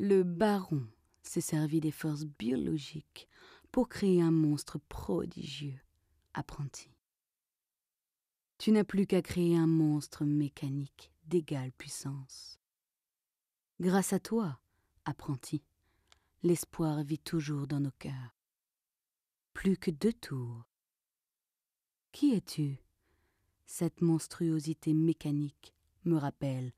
Le baron s'est servi des forces biologiques pour créer un monstre prodigieux, apprenti. Tu n'as plus qu'à créer un monstre mécanique d'égale puissance. Grâce à toi, apprenti, l'espoir vit toujours dans nos cœurs. Plus que deux tours. Qui es-tu Cette monstruosité mécanique me rappelle